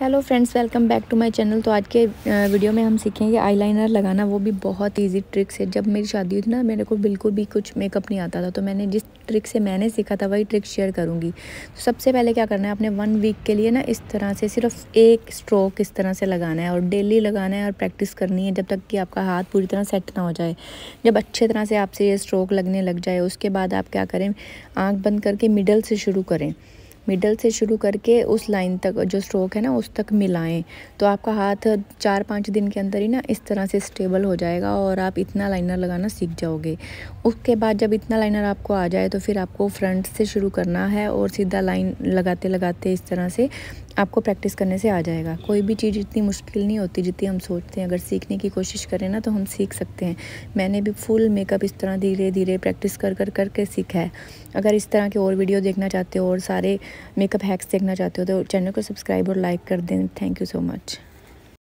hello friends welcome back to my channel तो आज के वीडियो में हम सीखेंगे आईलाइनर लगाना वो भी बहुत इजी ट्रिक्स है जब मेरी शादी हुई थी ना मेरे को बिल्कुल भी कुछ मेकअप नहीं आता था तो मैंने जिस ट्रिक से मैंने सीखा था वही ट्रिक शेयर करूँगी तो सबसे पहले क्या करना है आपने वन वीक के लिए ना इस तरह से सिर्फ एक स्ट्रोक इस तरह से लगाना है और डेली लगाना है और प्रैक्टिस करनी है जब तक कि आपका हाथ पूरी तरह सेट ना हो जाए जब अच्छे तरह से आपसे ये स्ट्रोक लगने लग जाए उसके बाद आप क्या करें आँख बंद करके मिडल से शुरू करें मिडल से शुरू करके उस लाइन तक जो स्ट्रोक है ना उस तक मिलाएं तो आपका हाथ चार पाँच दिन के अंदर ही ना इस तरह से स्टेबल हो जाएगा और आप इतना लाइनर लगाना सीख जाओगे उसके बाद जब इतना लाइनर आपको आ जाए तो फिर आपको फ्रंट से शुरू करना है और सीधा लाइन लगाते लगाते इस तरह से आपको प्रैक्टिस करने से आ जाएगा कोई भी चीज़ इतनी मुश्किल नहीं होती जितनी हम सोचते हैं अगर सीखने की कोशिश करें ना तो हम सीख सकते हैं मैंने भी फुल मेकअप इस तरह धीरे धीरे प्रैक्टिस कर कर करके सीखा है अगर इस तरह के और वीडियो देखना चाहते हो और सारे मेकअप हैक्स देखना चाहते हो तो चैनल को सब्सक्राइब और लाइक कर दें थैंक यू सो मच